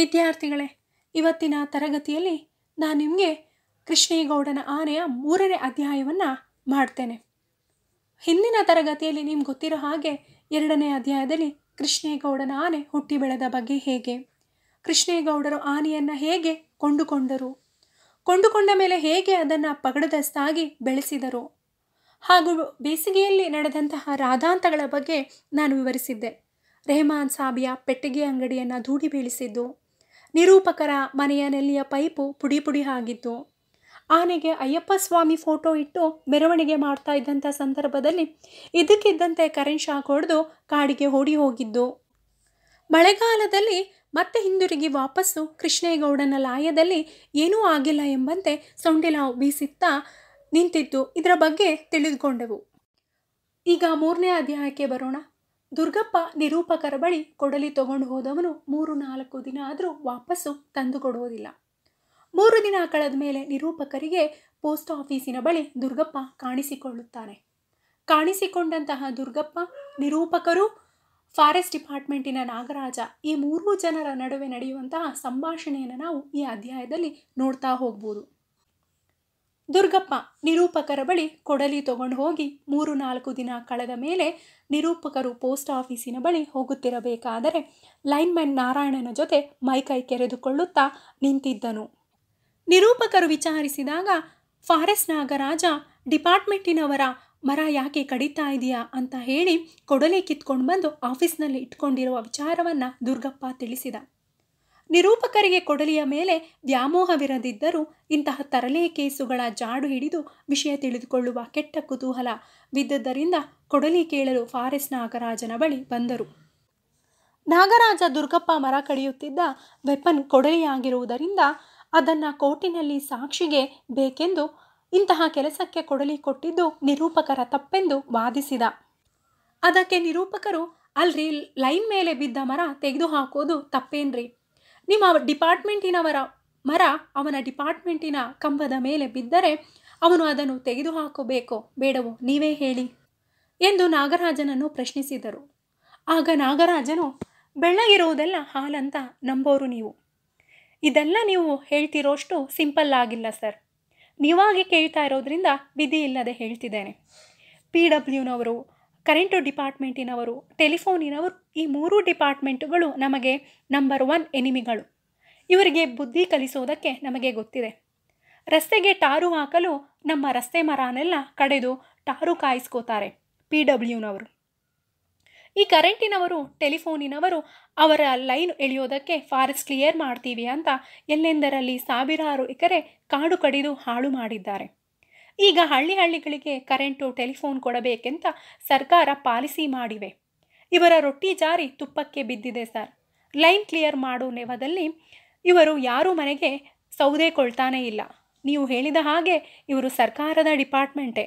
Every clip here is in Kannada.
ವಿದ್ಯಾರ್ಥಿಗಳೇ ಇವತ್ತಿನ ತರಗತಿಯಲ್ಲಿ ನಾನು ನಿಮಗೆ ಕೃಷ್ಣೇಗೌಡನ ಆನೆಯ ಮೂರನೇ ಅಧ್ಯಾಯವನ್ನು ಮಾಡ್ತೇನೆ ಹಿಂದಿನ ತರಗತಿಯಲ್ಲಿ ನಿಮ್ಗೆ ಗೊತ್ತಿರೋ ಹಾಗೆ ಎರಡನೇ ಅಧ್ಯಾಯದಲ್ಲಿ ಕೃಷ್ಣೇಗೌಡನ ಆನೆ ಹುಟ್ಟಿ ಬೆಳೆದ ಬಗ್ಗೆ ಹೇಗೆ ಕೃಷ್ಣೇಗೌಡರು ಆನೆಯನ್ನು ಹೇಗೆ ಕೊಂಡುಕೊಂಡರು ಕೊಂಡುಕೊಂಡ ಮೇಲೆ ಹೇಗೆ ಅದನ್ನು ಪಗಡದಸ್ತಾಗಿ ಬೆಳೆಸಿದರು ಹಾಗೂ ಬೇಸಿಗೆಯಲ್ಲಿ ನಡೆದಂತಹ ರಾಧಾಂತಗಳ ಬಗ್ಗೆ ನಾನು ವಿವರಿಸಿದ್ದೆ ರೆಹಮಾನ್ ಸಾಬಿಯ ಪೆಟ್ಟಿಗೆ ಅಂಗಡಿಯನ್ನು ಧೂಡಿ ಬೀಳಿಸಿದ್ದು ನಿರೂಪಕರ ಮನೆಯ ನೆಲ್ಲಿಯ ಪೈಪು ಪುಡಿ ಪುಡಿ ಆಗಿತ್ತು ಆನೆಗೆ ಅಯ್ಯಪ್ಪ ಸ್ವಾಮಿ ಫೋಟೋ ಇಟ್ಟು ಮೆರವಣಿಗೆ ಮಾಡ್ತಾ ಇದ್ದಂಥ ಸಂದರ್ಭದಲ್ಲಿ ಇದಕ್ಕಿದ್ದಂತೆ ಕರೆಂಟ್ ಶಾಕ್ ಹೊಡೆದು ಕಾಡಿಗೆ ಓಡಿ ಹೋಗಿದ್ದು ಮಳೆಗಾಲದಲ್ಲಿ ಮತ್ತೆ ಹಿಂದಿರುಗಿ ವಾಪಸ್ಸು ಕೃಷ್ಣೇಗೌಡನ ಲಾಯದಲ್ಲಿ ಏನೂ ಆಗಿಲ್ಲ ಎಂಬಂತೆ ಸೊಂಡಿಲ ಬೀಸಿತ್ತಾ ನಿಂತಿತ್ತು ಇದರ ಬಗ್ಗೆ ತಿಳಿದುಕೊಂಡೆವು ಈಗ ಮೂರನೇ ಅಧ್ಯಾಯಕ್ಕೆ ಬರೋಣ ದುರ್ಗಪ್ಪ ನಿರೂಪಕರ ಬಳಿ ಕೊಡಲಿ ತಗೊಂಡು ಹೋದವನು ಮೂರು ನಾಲ್ಕು ದಿನ ಆದರೂ ವಾಪಸ್ಸು ತಂದು ಕೊಡೋದಿಲ್ಲ ಮೂರು ದಿನ ಕಳೆದ ಮೇಲೆ ನಿರೂಪಕರಿಗೆ ಪೋಸ್ಟ್ ಆಫೀಸಿನ ಬಳಿ ದುರ್ಗಪ್ಪ ಕಾಣಿಸಿಕೊಳ್ಳುತ್ತಾನೆ ಕಾಣಿಸಿಕೊಂಡಂತಹ ದುರ್ಗಪ್ಪ ನಿರೂಪಕರು ಫಾರೆಸ್ಟ್ ಡಿಪಾರ್ಟ್ಮೆಂಟಿನ ನಾಗರಾಜ ಈ ಮೂರು ಜನರ ನಡುವೆ ನಡೆಯುವಂತಹ ಸಂಭಾಷಣೆಯನ್ನು ನಾವು ಈ ಅಧ್ಯಾಯದಲ್ಲಿ ನೋಡ್ತಾ ಹೋಗ್ಬೋದು ದುರ್ಗಪ್ಪ ನಿರೂಪಕರ ಬಳಿ ಕೊಡಲಿ ತಗೊಂಡು ಹೋಗಿ ಮೂರು ನಾಲ್ಕು ದಿನ ಕಳೆದ ಮೇಲೆ ನಿರೂಪಕರು ಪೋಸ್ಟ್ ಆಫೀಸಿನ ಬಳಿ ಹೋಗುತ್ತಿರಬೇಕಾದರೆ ಲೈನ್ಮನ್ ನಾರಾಯಣನ ಜೊತೆ ಮೈಕೈ ಕೆರೆದುಕೊಳ್ಳುತ್ತಾ ನಿಂತಿದ್ದನು ನಿರೂಪಕರು ವಿಚಾರಿಸಿದಾಗ ಫಾರೆಸ್ ನಾಗರಾಜ ಡಿಪಾರ್ಟ್ಮೆಂಟಿನವರ ಮರ ಯಾಕೆ ಕಡಿತಾ ಇದೆಯಾ ಅಂತ ಹೇಳಿ ಕೊಡಲಿ ಕಿತ್ಕೊಂಡು ಬಂದು ಆಫೀಸ್ನಲ್ಲಿ ಇಟ್ಕೊಂಡಿರುವ ವಿಚಾರವನ್ನು ದುರ್ಗಪ್ಪ ತಿಳಿಸಿದ ನಿರೂಪಕರಿಗೆ ಕೊಡಲಿಯ ಮೇಲೆ ವ್ಯಾಮೋಹವಿರದಿದ್ದರೂ ಇಂತಹ ತರಲೆ ಕೇಸುಗಳ ಜಾಡು ಹಿಡಿದು ವಿಷಯ ತಿಳಿದುಕೊಳ್ಳುವ ಕೆಟ್ಟ ಕುತೂಹಲ ಬಿದ್ದದ್ದರಿಂದ ಕೊಡಲಿ ಕೇಳಲು ಫಾರೆಸ್ಟ್ ನಾಗರಾಜನ ಬಳಿ ಬಂದರು ನಾಗರಾಜ ದುರ್ಗಪ್ಪ ಮರ ಕಡಿಯುತ್ತಿದ್ದ ವೆಪನ್ ಕೊಡಲಿಯಾಗಿರುವುದರಿಂದ ಅದನ್ನು ಕೋರ್ಟಿನಲ್ಲಿ ಸಾಕ್ಷಿಗೆ ಬೇಕೆಂದು ಇಂತಹ ಕೆಲಸಕ್ಕೆ ಕೊಡಲಿ ಕೊಟ್ಟಿದ್ದು ನಿರೂಪಕರ ತಪ್ಪೆಂದು ವಾದಿಸಿದ ಅದಕ್ಕೆ ನಿರೂಪಕರು ಅಲ್ರಿ ಲೈನ್ ಮೇಲೆ ಬಿದ್ದ ಮರ ತೆಗೆದು ಹಾಕೋದು ತಪ್ಪೇನ್ರಿ ನಿಮ್ಮ ಡಿಪಾರ್ಟ್ಮೆಂಟಿನವರ ಮರ ಅವನ ಡಿಪಾರ್ಟ್ಮೆಂಟಿನ ಕಂಬದ ಮೇಲೆ ಬಿದ್ದರೆ ಅವನು ಅದನ್ನು ತೆಗೆದುಹಾಕಬೇಕೋ ಬೇಡವೋ ನೀವೇ ಹೇಳಿ ಎಂದು ನಾಗರಾಜನನ್ನು ಪ್ರಶ್ನಿಸಿದರು ಆಗ ನಾಗರಾಜನು ಬೆಳ್ಳಗಿರುವುದೆಲ್ಲ ಹಾಲಂತ ನಂಬೋರು ನೀವು ಇದೆಲ್ಲ ನೀವು ಹೇಳ್ತಿರೋಷ್ಟು ಸಿಂಪಲ್ ಆಗಿಲ್ಲ ಸರ್ ನೀವಾಗಿ ಕೇಳ್ತಾ ಇರೋದ್ರಿಂದ ವಿಧಿ ಇಲ್ಲದೆ ಹೇಳ್ತಿದ್ದೇನೆ ಪಿ ಡಬ್ಲ್ಯೂನವರು ಕರೆಂಟು ಡಿಪಾರ್ಟ್ಮೆಂಟಿನವರು ಟೆಲಿಫೋನಿನವರು ಈ ಮೂರು ಡಿಪಾರ್ಟ್ಮೆಂಟುಗಳು ನಮಗೆ ನಂಬರ್ ಒನ್ ಎನಿಮಿಗಳು ಇವರಿಗೆ ಬುದ್ಧಿ ಕಲಿಸೋದಕ್ಕೆ ನಮಗೆ ಗೊತ್ತಿದೆ ರಸ್ತೆಗೆ ಟಾರು ಹಾಕಲು ನಮ್ಮ ರಸ್ತೆ ಮರನೆಲ್ಲ ಕಡೆದು ಟಾರು ಕಾಯಿಸ್ಕೋತಾರೆ ಪಿ ಡಬ್ಲ್ಯೂನವರು ಈ ಕರೆಂಟಿನವರು ಟೆಲಿಫೋನಿನವರು ಅವರ ಲೈನ್ ಎಳೆಯೋದಕ್ಕೆ ಫಾರೆಸ್ಟ್ ಕ್ಲಿಯರ್ ಮಾಡ್ತೀವಿ ಅಂತ ಎಲ್ಲೆಂದರಲ್ಲಿ ಸಾವಿರಾರು ಎಕರೆ ಕಾಡು ಕಡಿದು ಹಾಳು ಮಾಡಿದ್ದಾರೆ ಈಗ ಹಳ್ಳಿ ಹಳ್ಳಿಗಳಿಗೆ ಕರೆಂಟು ಟೆಲಿಫೋನ್ ಕೊಡಬೇಕೆಂತ ಸರ್ಕಾರ ಪಾಲಿಸಿ ಮಾಡಿವೆ ಇವರ ರೊಟ್ಟಿ ಜಾರಿ ತುಪ್ಪಕ್ಕೆ ಬಿದ್ದಿದೆ ಸರ್ ಲೈನ್ ಕ್ಲಿಯರ್ ಮಾಡೋ ನೆವದಲ್ಲಿ ಇವರು ಯಾರೂ ಮನೆಗೆ ಸೌದೆ ಕೊಳ್ತಾನೇ ಇಲ್ಲ ನೀವು ಹೇಳಿದ ಹಾಗೆ ಇವರು ಸರ್ಕಾರದ ಡಿಪಾರ್ಟ್ಮೆಂಟೇ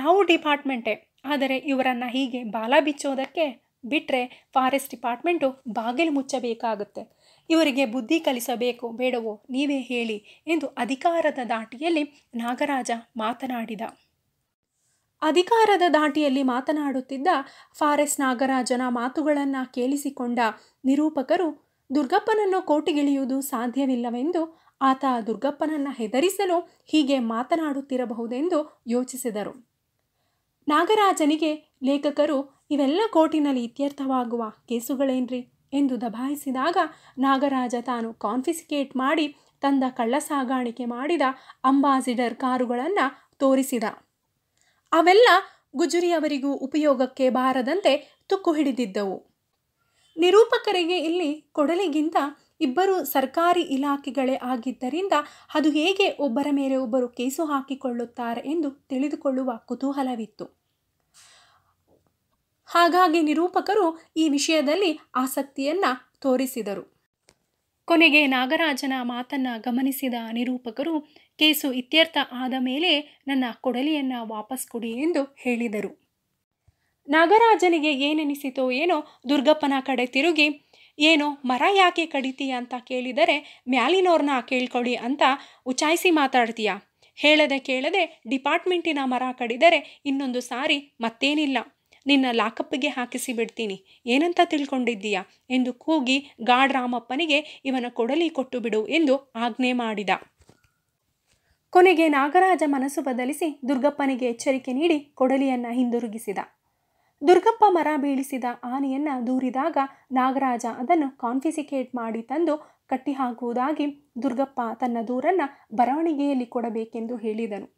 ನಾವು ಡಿಪಾರ್ಟ್ಮೆಂಟೇ ಆದರೆ ಇವರನ್ನು ಹೀಗೆ ಬಾಲ ಬಿಚ್ಚೋದಕ್ಕೆ ಬಿಟ್ಟರೆ ಫಾರೆಸ್ಟ್ ಡಿಪಾರ್ಟ್ಮೆಂಟು ಬಾಗಿಲು ಮುಚ್ಚಬೇಕಾಗುತ್ತೆ ಇವರಿಗೆ ಬುದ್ಧಿ ಕಲಿಸಬೇಕು ಬೇಡವೋ ನೀವೇ ಹೇಳಿ ಎಂದು ಅಧಿಕಾರದ ದಾಟಿಯಲ್ಲಿ ನಾಗರಾಜ ಮಾತನಾಡಿದ ಅಧಿಕಾರದ ದಾಟಿಯಲ್ಲಿ ಮಾತನಾಡುತ್ತಿದ್ದ ಫಾರೆಸ್ ನಾಗರಾಜನ ಮಾತುಗಳನ್ನು ಕೇಳಿಸಿಕೊಂಡ ನಿರೂಪಕರು ದುರ್ಗಪ್ಪನನ್ನು ಕೋಟಿಗಿಳಿಯುವುದು ಸಾಧ್ಯವಿಲ್ಲವೆಂದು ಆತ ದುರ್ಗಪ್ಪನನ್ನು ಹೆದರಿಸಲು ಹೀಗೆ ಮಾತನಾಡುತ್ತಿರಬಹುದೆಂದು ಯೋಚಿಸಿದರು ನಾಗರಾಜನಿಗೆ ಲೇಖಕರು ಇವೆಲ್ಲ ಕೋರ್ಟಿನಲ್ಲಿ ಇತ್ಯರ್ಥವಾಗುವ ಕೇಸುಗಳೇನ್ರಿ ಎಂದು ದಬಾಯಿಸಿದಾಗ ನಾಗರಾಜ ತಾನು ಕಾನ್ಫಿಸಿಕೇಟ್ ಮಾಡಿ ತಂದ ಕಳ್ಳ ಸಾಗಾಣಿಕೆ ಮಾಡಿದ ಅಂಬಾಸಿಡರ್ ಕಾರುಗಳನ್ನು ತೋರಿಸಿದ ಅವೆಲ್ಲ ಗುಜುರಿಯವರಿಗೂ ಉಪಯೋಗಕ್ಕೆ ಬಾರದಂತೆ ತುಕ್ಕು ಹಿಡಿದಿದ್ದವು ನಿರೂಪಕರಿಗೆ ಇಲ್ಲಿ ಕೊಡಲಿಗಿಂತ ಇಬ್ಬರು ಸರ್ಕಾರಿ ಇಲಾಖೆಗಳೇ ಆಗಿದ್ದರಿಂದ ಅದು ಹೇಗೆ ಒಬ್ಬರ ಮೇಲೆ ಒಬ್ಬರು ಕೇಸು ಹಾಕಿಕೊಳ್ಳುತ್ತಾರೆ ಎಂದು ತಿಳಿದುಕೊಳ್ಳುವ ಕುತೂಹಲವಿತ್ತು ಹಾಗಾಗಿ ನಿರೂಪಕರು ಈ ವಿಷಯದಲ್ಲಿ ಆಸಕ್ತಿಯನ್ನು ತೋರಿಸಿದರು ಕೊನೆಗೆ ನಾಗರಾಜನ ಮಾತನ್ನು ಗಮನಿಸಿದ ನಿರೂಪಕರು ಕೇಸು ಇತ್ಯರ್ಥ ಆದ ಮೇಲೆ ನನ್ನ ಕೊಡಲಿಯನ್ನು ವಾಪಸ್ ಕೊಡಿ ಎಂದು ಹೇಳಿದರು ನಾಗರಾಜನಿಗೆ ಏನೆನಿಸಿತೋ ಏನೋ ದುರ್ಗಪ್ಪನ ಕಡೆ ತಿರುಗಿ ಏನೋ ಮರ ಯಾಕೆ ಕಡಿತೀಯ ಅಂತ ಕೇಳಿದರೆ ಮ್ಯಾಲಿನೋರ್ನ ಕೇಳ್ಕೊಳ್ಳಿ ಅಂತ ಉಚಾಯಿಸಿ ಮಾತಾಡ್ತೀಯ ಹೇಳದೆ ಕೇಳದೆ ಡಿಪಾರ್ಟ್ಮೆಂಟಿನ ಮರ ಕಡಿದರೆ ಇನ್ನೊಂದು ಸಾರಿ ಮತ್ತೇನಿಲ್ಲ ನಿನ್ನ ಲಾಕಪ್ಪಿಗೆ ಹಾಕಿಸಿ ಬಿಡ್ತೀನಿ ಏನಂತ ತಿಳ್ಕೊಂಡಿದ್ದೀಯಾ ಎಂದು ಕೂಗಿ ರಾಮಪ್ಪನಿಗೆ ಇವನ ಕೊಡಲಿ ಕೊಟ್ಟು ಬಿಡು ಎಂದು ಆಜ್ಞೆ ಮಾಡಿದ ಕೊನೆಗೆ ನಾಗರಾಜ ಮನಸ್ಸು ಬದಲಿಸಿ ದುರ್ಗಪ್ಪನಿಗೆ ಎಚ್ಚರಿಕೆ ನೀಡಿ ಕೊಡಲಿಯನ್ನು ಹಿಂದಿರುಗಿಸಿದ ದುರ್ಗಪ್ಪ ಮರ ಬೀಳಿಸಿದ ಆನೆಯನ್ನು ದೂರಿದಾಗ ನಾಗರಾಜ ಅದನ್ನು ಕಾನ್ಫಿಸಿಕೇಟ್ ಮಾಡಿ ತಂದು ಕಟ್ಟಿಹಾಕುವುದಾಗಿ ದುರ್ಗಪ್ಪ ತನ್ನ ದೂರನ್ನು ಬರವಣಿಗೆಯಲ್ಲಿ ಕೊಡಬೇಕೆಂದು ಹೇಳಿದನು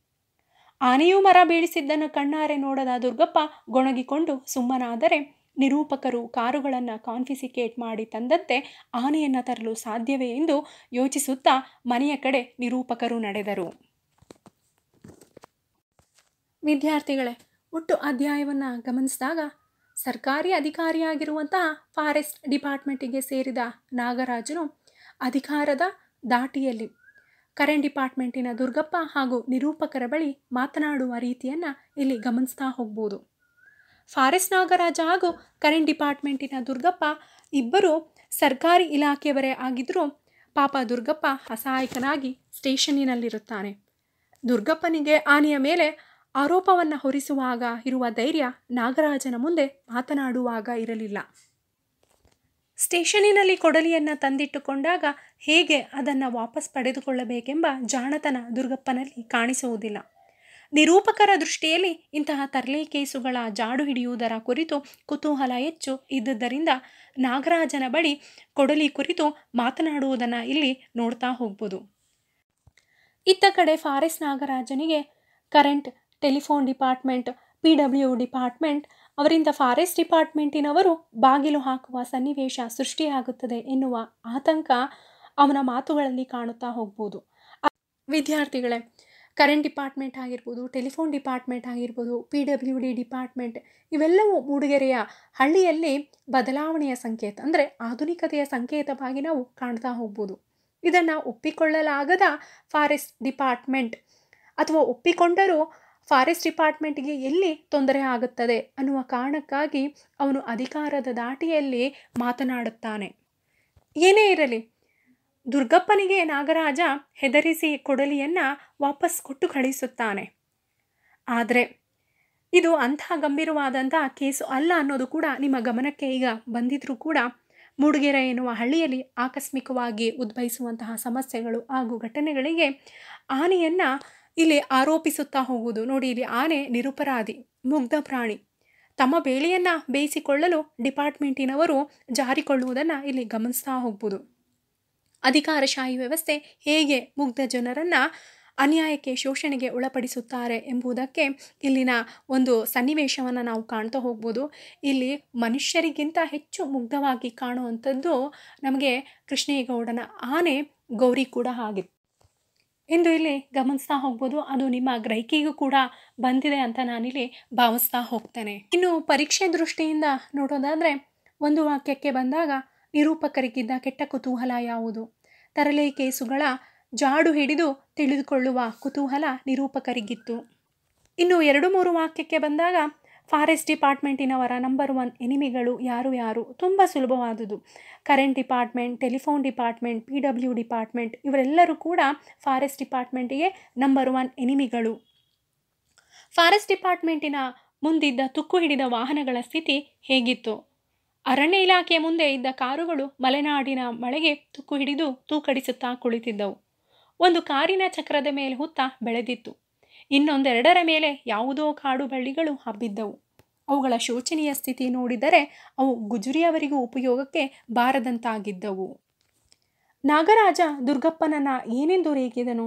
ಆನೆಯೂ ಮರ ಬೀಳಿಸಿದ್ದನ್ನು ಕಣ್ಣಾರೆ ನೋಡದ ದುರ್ಗಪ್ಪ ಗೊಣಗಿಕೊಂಡು ಸುಮ್ಮನಾದರೆ ನಿರೂಪಕರು ಕಾರುಗಳನ್ನು ಕಾನ್ಫಿಸಿಕೇಟ್ ಮಾಡಿ ತಂದಂತೆ ಆನೆಯನ್ನು ತರಲು ಸಾಧ್ಯವೇ ಎಂದು ಯೋಚಿಸುತ್ತಾ ಮನೆಯ ಕಡೆ ನಿರೂಪಕರು ನಡೆದರು ವಿದ್ಯಾರ್ಥಿಗಳೇ ಒಟ್ಟು ಅಧ್ಯಾಯವನ್ನು ಗಮನಿಸಿದಾಗ ಸರ್ಕಾರಿ ಅಧಿಕಾರಿಯಾಗಿರುವಂತಹ ಫಾರೆಸ್ಟ್ ಡಿಪಾರ್ಟ್ಮೆಂಟಿಗೆ ಸೇರಿದ ನಾಗರಾಜನು ಅಧಿಕಾರದ ದಾಟಿಯಲ್ಲಿ ಕರೆಂಟ್ ಡಿಪಾರ್ಟ್ಮೆಂಟಿನ ದುರ್ಗಪ್ಪ ಹಾಗೂ ನಿರೂಪಕರ ಬಳಿ ಮಾತನಾಡುವ ರೀತಿಯನ್ನು ಇಲ್ಲಿ ಗಮನಿಸ್ತಾ ಹೋಗ್ಬೋದು ಫಾರೆಸ್ಟ್ ನಾಗರಾಜ ಹಾಗೂ ಕರೆಂಟ್ ಡಿಪಾರ್ಟ್ಮೆಂಟಿನ ದುರ್ಗಪ್ಪ ಇಬ್ಬರು ಸರ್ಕಾರಿ ಇಲಾಖೆಯವರೇ ಆಗಿದ್ದರೂ ಪಾಪ ದುರ್ಗಪ್ಪ ಅಸಹಾಯಕನಾಗಿ ಸ್ಟೇಷನಿನಲ್ಲಿರುತ್ತಾನೆ ದುರ್ಗಪ್ಪನಿಗೆ ಆನೆಯ ಮೇಲೆ ಆರೋಪವನ್ನು ಹೊರಿಸುವಾಗ ಇರುವ ಧೈರ್ಯ ನಾಗರಾಜನ ಮುಂದೆ ಮಾತನಾಡುವಾಗ ಇರಲಿಲ್ಲ ಸ್ಟೇಷನಿನಲ್ಲಿ ಕೊಡಲಿಯನ್ನು ತಂದಿಟ್ಟುಕೊಂಡಾಗ ಹೇಗೆ ಅದನ್ನು ವಾಪಸ್ ಪಡೆದುಕೊಳ್ಳಬೇಕೆಂಬ ಜಾಣತನ ದುರ್ಗಪ್ಪನಲ್ಲಿ ಕಾಣಿಸುವುದಿಲ್ಲ ನಿರೂಪಕರ ದೃಷ್ಟಿಯಲ್ಲಿ ಇಂತಹ ತರಲೆ ಕೇಸುಗಳ ಜಾಡು ಹಿಡಿಯುವುದರ ಕುರಿತು ಕುತೂಹಲ ಹೆಚ್ಚು ಇದ್ದುದರಿಂದ ನಾಗರಾಜನ ಬಳಿ ಕೊಡಲಿ ಕುರಿತು ಮಾತನಾಡುವುದನ್ನು ಇಲ್ಲಿ ನೋಡ್ತಾ ಹೋಗ್ಬೋದು ಇತ್ತ ಕಡೆ ಫಾರೆಸ್ ನಾಗರಾಜನಿಗೆ current telephone department P W department ಅವರಿಂದ ಫಾರೆಸ್ಟ್ ಡಿಪಾರ್ಟ್ಮೆಂಟಿನವರು ಬಾಗಿಲು ಹಾಕುವ ಸನ್ನಿವೇಶ ಸೃಷ್ಟಿಯಾಗುತ್ತದೆ ಎನ್ನುವ ಆತಂಕ ಅವನ ಮಾತುಗಳಲ್ಲಿ ಕಾಣುತ್ತಾ ಹೋಗ್ಬೋದು ವಿದ್ಯಾರ್ಥಿಗಳೇ ಕರೆಂಟ್ ಡಿಪಾರ್ಟ್ಮೆಂಟ್ ಆಗಿರ್ಬೋದು ಟೆಲಿಫೋನ್ ಡಿಪಾರ್ಟ್ಮೆಂಟ್ ಆಗಿರ್ಬೋದು ಪಿ ಡಬ್ಲ್ಯೂ ಡಿ ಡಿಪಾರ್ಟ್ಮೆಂಟ್ ಇವೆಲ್ಲವೂ ಮೂಡಿಗೆರೆಯ ಹಳ್ಳಿಯಲ್ಲಿ ಬದಲಾವಣೆಯ ಸಂಕೇತ ಅಂದರೆ ಆಧುನಿಕತೆಯ ಸಂಕೇತವಾಗಿ ನಾವು ಕಾಣ್ತಾ ಹೋಗ್ಬೋದು ಇದನ್ನು ಒಪ್ಪಿಕೊಳ್ಳಲಾಗದ ಫಾರೆಸ್ಟ್ ಡಿಪಾರ್ಟ್ಮೆಂಟ್ ಅಥವಾ ಒಪ್ಪಿಕೊಂಡರೂ ಫಾರೆಸ್ಟ್ ಡಿಪಾರ್ಟ್ಮೆಂಟ್ಗೆ ಎಲ್ಲಿ ತೊಂದರೆ ಆಗುತ್ತದೆ ಅನ್ನುವ ಕಾರಣಕ್ಕಾಗಿ ಅವನು ಅಧಿಕಾರದ ದಾಟಿಯಲ್ಲಿ ಮಾತನಾಡುತ್ತಾನೆ ಏನೇ ಇರಲಿ ದುರ್ಗಪ್ಪನಿಗೆ ನಾಗರಾಜ ಹೆದರಿಸಿ ಕೊಡಲಿಯನ್ನು ವಾಪಸ್ ಕೊಟ್ಟು ಕಳಿಸುತ್ತಾನೆ ಆದರೆ ಇದು ಅಂಥ ಗಂಭೀರವಾದಂಥ ಕೇಸು ಅಲ್ಲ ಅನ್ನೋದು ಕೂಡ ನಿಮ್ಮ ಗಮನಕ್ಕೆ ಈಗ ಬಂದಿದ್ರೂ ಕೂಡ ಮೂಡಿಗೆರೆ ಎನ್ನುವ ಹಳ್ಳಿಯಲ್ಲಿ ಆಕಸ್ಮಿಕವಾಗಿ ಉದ್ಭವಿಸುವಂತಹ ಸಮಸ್ಯೆಗಳು ಹಾಗೂ ಘಟನೆಗಳಿಗೆ ಹಾನಿಯನ್ನು ಇಲ್ಲಿ ಆರೋಪಿಸುತ್ತಾ ಹೋಗುವುದು ನೋಡಿ ಇಲ್ಲಿ ಆನೆ ನಿರುಪರಾಧಿ ಮುಗ್ಧ ಪ್ರಾಣಿ ತಮ್ಮ ಬೇಳೆಯನ್ನು ಬೇಯಿಸಿಕೊಳ್ಳಲು ಡಿಪಾರ್ಟ್ಮೆಂಟಿನವರು ಜಾರಿಕೊಳ್ಳುವುದನ್ನು ಇಲ್ಲಿ ಗಮನಿಸ್ತಾ ಹೋಗ್ಬೋದು ಅಧಿಕಾರಶಾಹಿ ವ್ಯವಸ್ಥೆ ಹೇಗೆ ಮುಗ್ಧ ಜನರನ್ನು ಅನ್ಯಾಯಕ್ಕೆ ಶೋಷಣೆಗೆ ಒಳಪಡಿಸುತ್ತಾರೆ ಎಂಬುದಕ್ಕೆ ಇಲ್ಲಿನ ಒಂದು ಸನ್ನಿವೇಶವನ್ನು ನಾವು ಕಾಣ್ತಾ ಹೋಗ್ಬೋದು ಇಲ್ಲಿ ಮನುಷ್ಯರಿಗಿಂತ ಹೆಚ್ಚು ಮುಗ್ಧವಾಗಿ ಕಾಣುವಂಥದ್ದು ನಮಗೆ ಕೃಷ್ಣೇಗೌಡನ ಆನೆ ಗೌರಿ ಕೂಡ ಆಗಿತ್ತು ಎಂದು ಇಲ್ಲಿ ಗಮನಿಸ್ತಾ ಹೋಗ್ಬೋದು ಅದು ನಿಮ್ಮ ಗ್ರಹಿಕೆಗೂ ಕೂಡ ಬಂದಿದೆ ಅಂತ ನಾನಿಲ್ಲಿ ಭಾವಿಸ್ತಾ ಹೋಗ್ತೇನೆ ಇನ್ನು ಪರೀಕ್ಷೆ ದೃಷ್ಟಿಯಿಂದ ನೋಡೋದಾದರೆ ಒಂದು ವಾಕ್ಯಕ್ಕೆ ಬಂದಾಗ ನಿರೂಪಕರಿಗಿದ್ದ ಕೆಟ್ಟ ಕುತೂಹಲ ಯಾವುದು ತರಲೆ ಕೇಸುಗಳ ಜಾಡು ಹಿಡಿದು ತಿಳಿದುಕೊಳ್ಳುವ ಕುತೂಹಲ ನಿರೂಪಕರಿಗಿತ್ತು ಇನ್ನು ಎರಡು ಮೂರು ವಾಕ್ಯಕ್ಕೆ ಬಂದಾಗ ಫಾರೆಸ್ಟ್ ಡಿಪಾರ್ಟ್ಮೆಂಟಿನವರ ನಂಬರ್ ಒನ್ ಎನಿಮಿಗಳು ಯಾರು ಯಾರು ತುಂಬ ಸುಲಭವಾದುದು current department telephone department P W department ಇವರೆಲ್ಲರೂ ಕೂಡ ಫಾರೆಸ್ಟ್ ಡಿಪಾರ್ಟ್ಮೆಂಟಿಗೆ ನಂಬರ್ ಒನ್ ಎನಿಮಿಗಳು ಫಾರೆಸ್ಟ್ ಡಿಪಾರ್ಟ್ಮೆಂಟಿನ ಮುಂದಿದ್ದ ತುಕ್ಕು ಹಿಡಿದ ವಾಹನಗಳ ಸ್ಥಿತಿ ಹೇಗಿತ್ತು ಅರಣ್ಯ ಇಲಾಖೆಯ ಮುಂದೆ ಇದ್ದ ಕಾರುಗಳು ಮಲೆನಾಡಿನ ಮಳೆಗೆ ತುಕ್ಕು ಹಿಡಿದು ತೂಕಡಿಸುತ್ತಾ ಕುಳಿತಿದ್ದವು ಒಂದು ಕಾರಿನ ಚಕ್ರದ ಮೇಲೆ ಹುತ್ತ ಬೆಳೆದಿತ್ತು ಇನ್ನೊಂದೆರಡರ ಮೇಲೆ ಯಾವುದೋ ಕಾಡು ಬಳ್ಳಿಗಳು ಹಬ್ಬಿದ್ದವು ಅವುಗಳ ಶೋಚನೀಯ ಸ್ಥಿತಿ ನೋಡಿದರೆ ಅವು ಗುಜುರಿಯವರಿಗೂ ಉಪಯೋಗಕ್ಕೆ ಬಾರದಂತಾಗಿದ್ದವು ನಾಗರಾಜ ದುರ್ಗಪ್ಪನನ್ನ ಏನೆಂದು ರೇಗಿದನು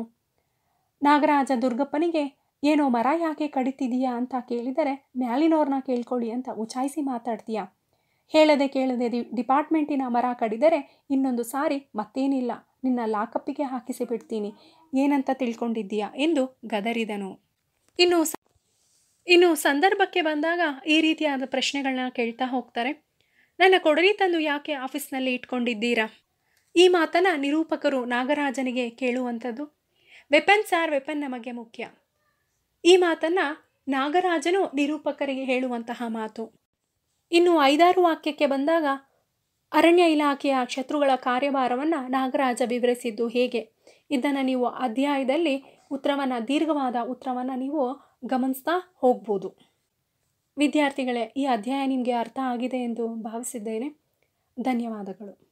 ನಾಗರಾಜ ದುರ್ಗಪ್ಪನಿಗೆ ಏನೋ ಮರ ಯಾಕೆ ಕಡಿತಿದೀಯಾ ಅಂತ ಕೇಳಿದರೆ ಮ್ಯಾಲಿನೋರ್ನ ಕೇಳ್ಕೊಳ್ಳಿ ಅಂತ ಉಚಾಯಿಸಿ ಮಾತಾಡ್ತೀಯ ಹೇಳದೆ ಕೇಳದೆ ಡಿಪಾರ್ಟ್ಮೆಂಟಿನ ಮರ ಕಡಿದರೆ ಇನ್ನೊಂದು ಸಾರಿ ಮತ್ತೇನಿಲ್ಲ ನಿನ್ನ ಲಾಕಪ್ಪಿಗೆ ಹಾಕಿಸಿ ಬಿಡ್ತೀನಿ ಏನಂತ ತಿಳ್ಕೊಂಡಿದ್ದೀಯಾ ಎಂದು ಗದರಿದನು ಇನ್ನು ಇನ್ನು ಸಂದರ್ಭಕ್ಕೆ ಬಂದಾಗ ಈ ರೀತಿಯಾದ ಪ್ರಶ್ನೆಗಳನ್ನ ಕೇಳ್ತಾ ಹೋಗ್ತಾರೆ ನನ್ನ ಕೊಡಲಿ ತಂದು ಯಾಕೆ ಆಫೀಸ್ನಲ್ಲಿ ಇಟ್ಕೊಂಡಿದ್ದೀರಾ ಈ ಮಾತನ್ನು ನಿರೂಪಕರು ನಾಗರಾಜನಿಗೆ ಕೇಳುವಂಥದ್ದು ವೆಪನ್ ಸಾರ್ ವೆಪನ್ ನಮಗೆ ಮುಖ್ಯ ಈ ಮಾತನ್ನು ನಾಗರಾಜನು ನಿರೂಪಕರಿಗೆ ಹೇಳುವಂತಹ ಮಾತು ಇನ್ನು ಐದಾರು ವಾಕ್ಯಕ್ಕೆ ಬಂದಾಗ ಅರಣ್ಯ ಇಲಾಖೆಯ ಶತ್ರುಗಳ ಕಾರ್ಯಭಾರವನ್ನು ನಾಗರಾಜ ವಿವರಿಸಿದ್ದು ಹೇಗೆ ಇದನ್ನು ನೀವು ಅಧ್ಯಾಯದಲ್ಲಿ ಉತ್ತರವನ್ನು ದೀರ್ಘವಾದ ಉತ್ತರವನ್ನು ನೀವು ಗಮನಿಸ್ತಾ ಹೋಗ್ಬೋದು ವಿದ್ಯಾರ್ಥಿಗಳೇ ಈ ಅಧ್ಯಾಯ ನಿಮಗೆ ಅರ್ಥ ಆಗಿದೆ ಎಂದು ಭಾವಿಸಿದ್ದೇನೆ ಧನ್ಯವಾದಗಳು